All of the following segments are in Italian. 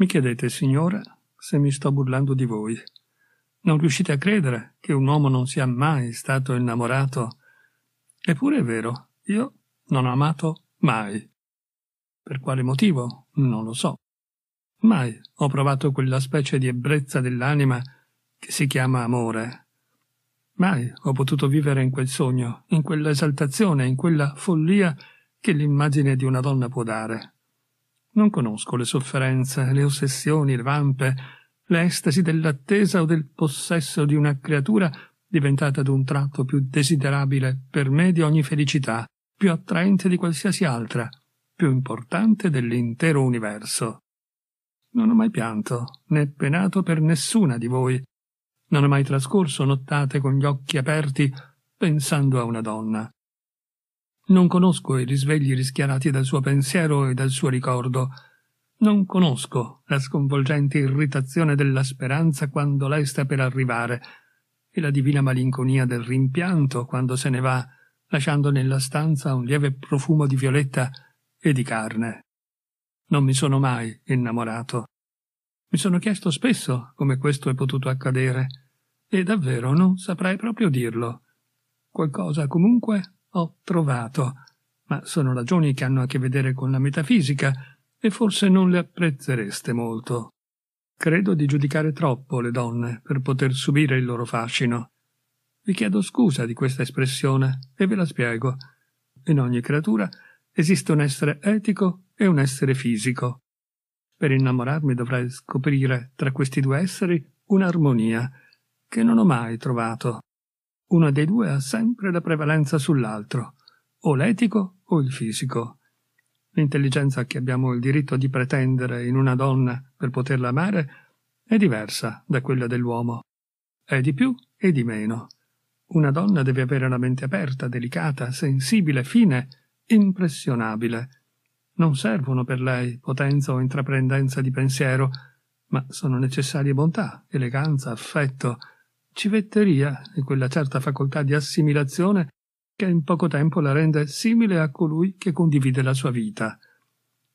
Mi chiedete, signora, se mi sto burlando di voi. Non riuscite a credere che un uomo non sia mai stato innamorato? Eppure è vero, io non ho amato mai. Per quale motivo? Non lo so. Mai ho provato quella specie di ebbrezza dell'anima che si chiama amore. Mai ho potuto vivere in quel sogno, in quella esaltazione, in quella follia che l'immagine di una donna può dare. Non conosco le sofferenze, le ossessioni, le vampe, l'estasi dell'attesa o del possesso di una creatura diventata ad un tratto più desiderabile per me di ogni felicità, più attraente di qualsiasi altra, più importante dell'intero universo. Non ho mai pianto, né penato per nessuna di voi. Non ho mai trascorso nottate con gli occhi aperti pensando a una donna. Non conosco i risvegli rischiarati dal suo pensiero e dal suo ricordo. Non conosco la sconvolgente irritazione della speranza quando lei sta per arrivare e la divina malinconia del rimpianto quando se ne va, lasciando nella stanza un lieve profumo di violetta e di carne. Non mi sono mai innamorato. Mi sono chiesto spesso come questo è potuto accadere e davvero non saprei proprio dirlo. Qualcosa comunque ho provato, ma sono ragioni che hanno a che vedere con la metafisica e forse non le apprezzereste molto. Credo di giudicare troppo le donne per poter subire il loro fascino. Vi chiedo scusa di questa espressione e ve la spiego. In ogni creatura esiste un essere etico e un essere fisico. Per innamorarmi dovrei scoprire tra questi due esseri un'armonia che non ho mai trovato. Uno dei due ha sempre la prevalenza sull'altro, o l'etico o il fisico. L'intelligenza che abbiamo il diritto di pretendere in una donna per poterla amare è diversa da quella dell'uomo. È di più e di meno. Una donna deve avere la mente aperta, delicata, sensibile, fine, impressionabile. Non servono per lei potenza o intraprendenza di pensiero, ma sono necessarie bontà, eleganza, affetto, civetteria e quella certa facoltà di assimilazione che in poco tempo la rende simile a colui che condivide la sua vita.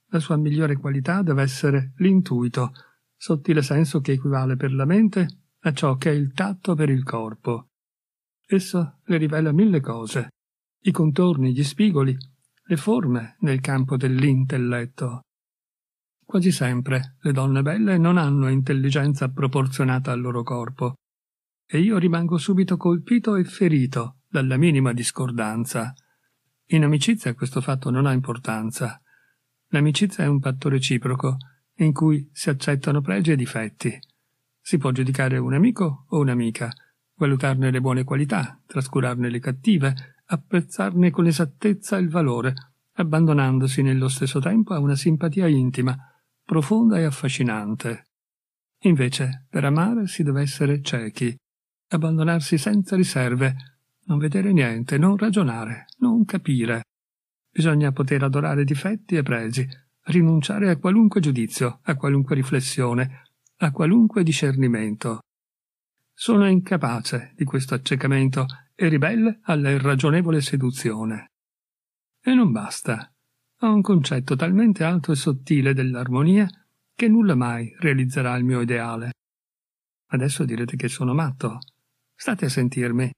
La sua migliore qualità deve essere l'intuito, sottile senso che equivale per la mente a ciò che è il tatto per il corpo. Esso le rivela mille cose, i contorni, gli spigoli, le forme nel campo dell'intelletto. Quasi sempre le donne belle non hanno intelligenza proporzionata al loro corpo, e io rimango subito colpito e ferito dalla minima discordanza. In amicizia questo fatto non ha importanza. L'amicizia è un patto reciproco in cui si accettano pregi e difetti. Si può giudicare un amico o un'amica, valutarne le buone qualità, trascurarne le cattive, apprezzarne con esattezza il valore, abbandonandosi nello stesso tempo a una simpatia intima, profonda e affascinante. Invece, per amare si deve essere ciechi, abbandonarsi senza riserve, non vedere niente, non ragionare, non capire. Bisogna poter adorare difetti e pregi, rinunciare a qualunque giudizio, a qualunque riflessione, a qualunque discernimento. Sono incapace di questo accecamento e ribelle alla irragionevole seduzione. E non basta. Ho un concetto talmente alto e sottile dell'armonia che nulla mai realizzerà il mio ideale. Adesso direte che sono matto, State a sentirmi.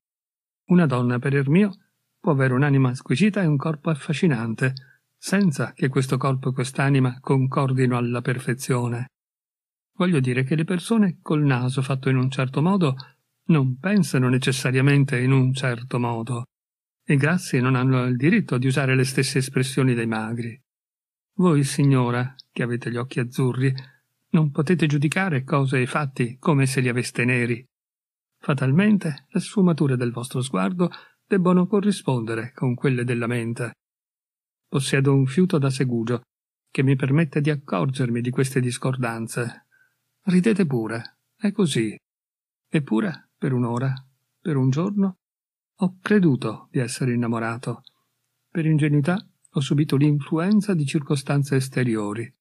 Una donna, per il mio, può avere un'anima squisita e un corpo affascinante, senza che questo corpo e quest'anima concordino alla perfezione. Voglio dire che le persone col naso fatto in un certo modo non pensano necessariamente in un certo modo. I grassi non hanno il diritto di usare le stesse espressioni dei magri. Voi, signora, che avete gli occhi azzurri, non potete giudicare cose e fatti come se li aveste neri. Fatalmente le sfumature del vostro sguardo debbono corrispondere con quelle della mente. Possiedo un fiuto da segugio che mi permette di accorgermi di queste discordanze. Ridete pure, è così. Eppure, per un'ora, per un giorno, ho creduto di essere innamorato. Per ingenuità ho subito l'influenza di circostanze esteriori.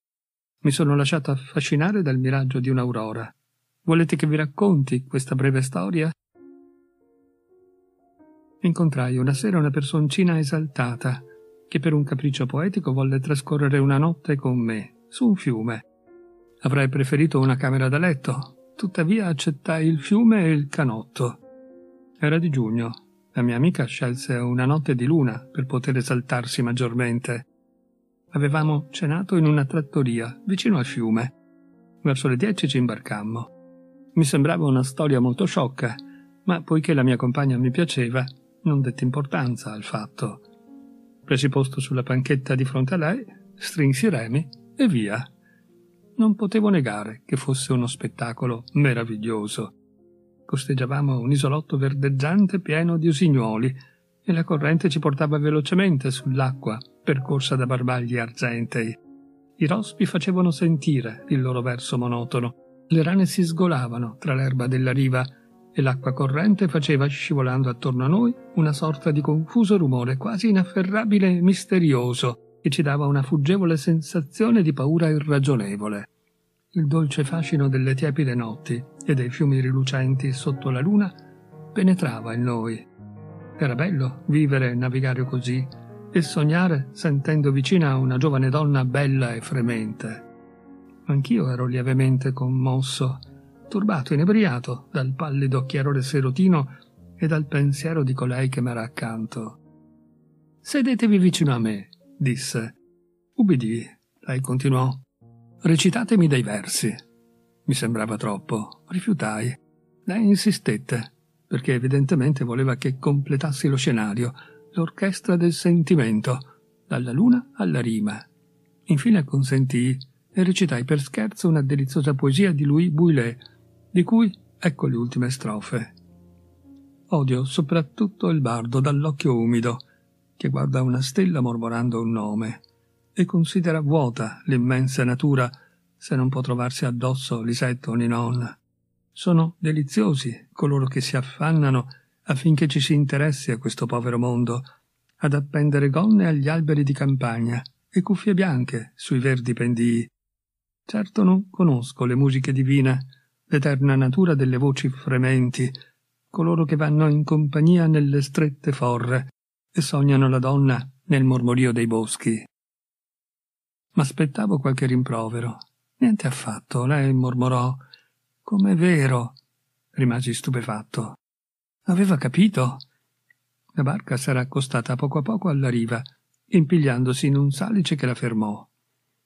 Mi sono lasciato affascinare dal miraggio di un'aurora. Volete che vi racconti questa breve storia? Incontrai una sera una personcina esaltata che per un capriccio poetico volle trascorrere una notte con me su un fiume. Avrei preferito una camera da letto, tuttavia accettai il fiume e il canotto. Era di giugno. La mia amica scelse una notte di luna per poter esaltarsi maggiormente. Avevamo cenato in una trattoria vicino al fiume. Verso le dieci ci imbarcammo. Mi sembrava una storia molto sciocca, ma poiché la mia compagna mi piaceva, non dette importanza al fatto. Presi posto sulla panchetta di fronte a lei, strinsi i remi e via. Non potevo negare che fosse uno spettacolo meraviglioso. Costeggiavamo un isolotto verdeggiante pieno di usignuoli e la corrente ci portava velocemente sull'acqua percorsa da barbagli argentei. I rospi facevano sentire il loro verso monotono le rane si sgolavano tra l'erba della riva e l'acqua corrente faceva scivolando attorno a noi una sorta di confuso rumore quasi inafferrabile e misterioso che ci dava una fuggevole sensazione di paura irragionevole. Il dolce fascino delle tiepide notti e dei fiumi rilucenti sotto la luna penetrava in noi. Era bello vivere e navigare così e sognare sentendo vicina una giovane donna bella e fremente. Anch'io ero lievemente commosso, turbato, inebriato dal pallido chiarore serotino e dal pensiero di colei che m'era accanto. Sedetevi vicino a me, disse. Ubbidì, lei continuò. Recitatemi dei versi. Mi sembrava troppo. Rifiutai. Lei insistette, perché evidentemente voleva che completassi lo scenario, l'orchestra del sentimento, dalla luna alla rima. Infine consentì e recitai per scherzo una deliziosa poesia di Louis Bouillet, di cui ecco le ultime strofe. Odio soprattutto il bardo dall'occhio umido, che guarda una stella mormorando un nome, e considera vuota l'immensa natura se non può trovarsi addosso Lisette o Ninon. Sono deliziosi coloro che si affannano affinché ci si interessi a questo povero mondo, ad appendere gonne agli alberi di campagna e cuffie bianche sui verdi pendii, Certo non conosco le musiche divine, l'eterna natura delle voci frementi, coloro che vanno in compagnia nelle strette forre e sognano la donna nel mormorio dei boschi. M'aspettavo qualche rimprovero. Niente affatto, lei mormorò. Com'è vero? Rimasi stupefatto. Aveva capito. La barca s'era accostata poco a poco alla riva, impigliandosi in un salice che la fermò.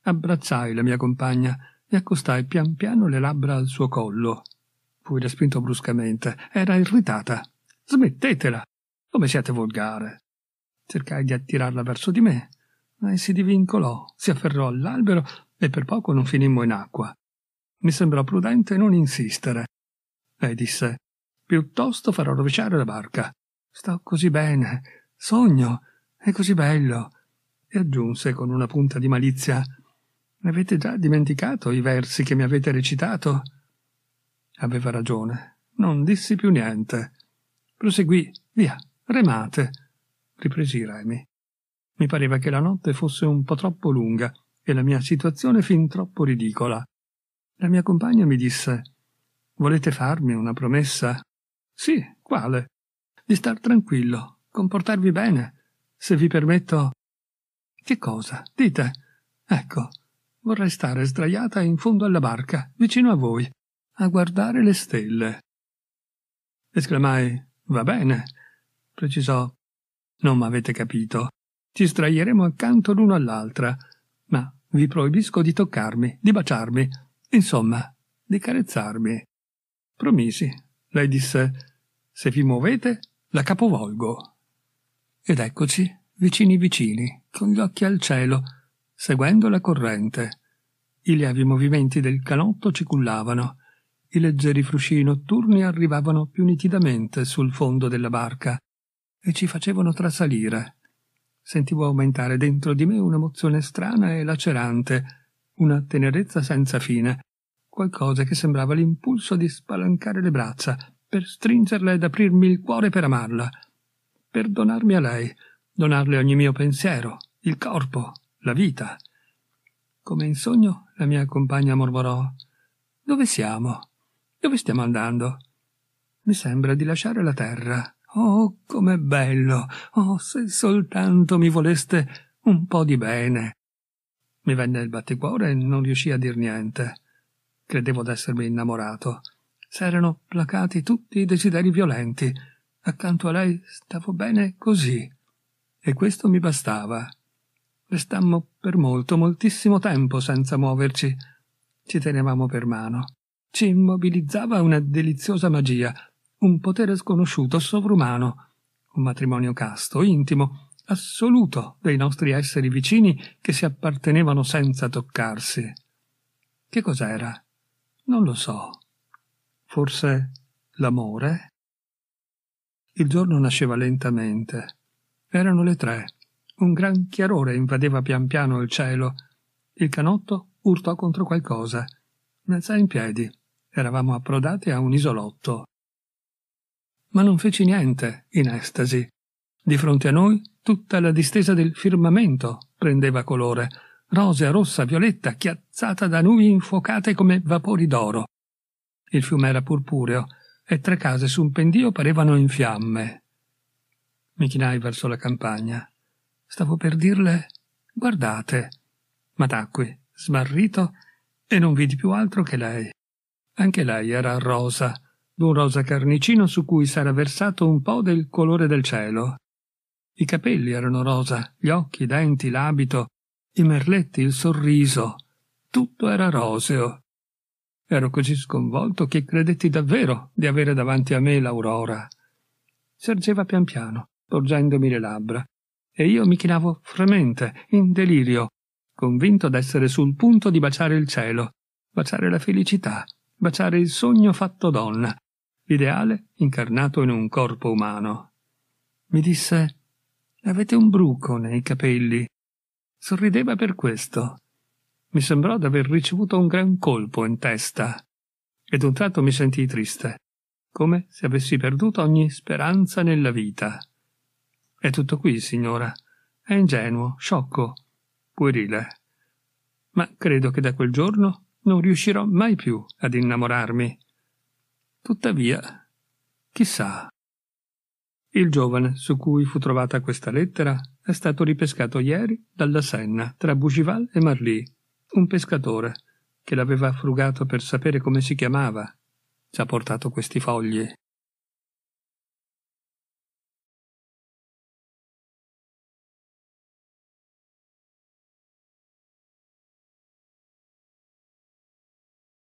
Abbracciai la mia compagna e accostai pian piano le labbra al suo collo. Fui respinto bruscamente. Era irritata. Smettetela! Come siete volgare! Cercai di attirarla verso di me, ma si divincolò, si afferrò all'albero e per poco non finimmo in acqua. Mi sembrò prudente non insistere. Lei disse: Piuttosto farò rovesciare la barca. Sto così bene, sogno, è così bello. E aggiunse con una punta di malizia: ne avete già dimenticato i versi che mi avete recitato? Aveva ragione. Non dissi più niente. Proseguì. Via, remate. Ripresi i remi. Mi pareva che la notte fosse un po' troppo lunga e la mia situazione fin troppo ridicola. La mia compagna mi disse Volete farmi una promessa? Sì, quale? Di star tranquillo, comportarvi bene, se vi permetto. Che cosa? Dite. Ecco, vorrei stare sdraiata in fondo alla barca, vicino a voi, a guardare le stelle. Esclamai, va bene, precisò. Non m'avete capito. Ci sdraieremo accanto l'uno all'altra, ma vi proibisco di toccarmi, di baciarmi, insomma, di carezzarmi. Promisi. Lei disse, se vi muovete, la capovolgo. Ed eccoci, vicini vicini, con gli occhi al cielo, seguendo la corrente. I lievi movimenti del canotto ci cullavano. i leggeri frusci notturni arrivavano più nitidamente sul fondo della barca e ci facevano trasalire. Sentivo aumentare dentro di me un'emozione strana e lacerante, una tenerezza senza fine, qualcosa che sembrava l'impulso di spalancare le braccia, per stringerla ed aprirmi il cuore per amarla, per donarmi a lei, donarle ogni mio pensiero, il corpo, la vita come in sogno la mia compagna mormorò. Dove siamo? Dove stiamo andando? Mi sembra di lasciare la terra. Oh, com'è bello! Oh, se soltanto mi voleste un po' di bene! Mi venne il batticuore e non riuscii a dir niente. Credevo d'essermi innamorato. S'erano placati tutti i desideri violenti. Accanto a lei stavo bene così. E questo mi bastava. Restammo per molto, moltissimo tempo senza muoverci. Ci tenevamo per mano. Ci immobilizzava una deliziosa magia, un potere sconosciuto, sovrumano, un matrimonio casto, intimo, assoluto dei nostri esseri vicini che si appartenevano senza toccarsi. Che cos'era? Non lo so. Forse l'amore? Il giorno nasceva lentamente. Erano le tre. Un gran chiarore invadeva pian piano il cielo. Il canotto urtò contro qualcosa. Mi alzai in piedi. Eravamo approdati a un isolotto. Ma non feci niente, in estasi. Di fronte a noi tutta la distesa del firmamento prendeva colore, rosea, rossa, violetta, chiazzata da nubi infuocate come vapori d'oro. Il fiume era purpureo e tre case su un pendio parevano in fiamme. Mi chinai verso la campagna. Stavo per dirle guardate, ma tacqui, smarrito, e non vidi più altro che lei. Anche lei era rosa, d'un rosa carnicino su cui s'era versato un po' del colore del cielo. I capelli erano rosa, gli occhi, i denti, l'abito, i merletti, il sorriso. Tutto era roseo. Ero così sconvolto che credetti davvero di avere davanti a me l'aurora. Sergeva pian piano, porgendomi le labbra, e io mi chinavo fremente, in delirio, convinto d'essere sul punto di baciare il cielo, baciare la felicità, baciare il sogno fatto donna, l'ideale incarnato in un corpo umano. Mi disse Avete un bruco nei capelli. Sorrideva per questo. Mi sembrò d'aver ricevuto un gran colpo in testa. Ed un tratto mi sentii triste, come se avessi perduto ogni speranza nella vita. È tutto qui, signora. È ingenuo, sciocco, puerile. Ma credo che da quel giorno non riuscirò mai più ad innamorarmi. Tuttavia, chissà. Il giovane su cui fu trovata questa lettera è stato ripescato ieri dalla Senna tra Bougival e Marlì, un pescatore che l'aveva frugato per sapere come si chiamava. Ci ha portato questi fogli.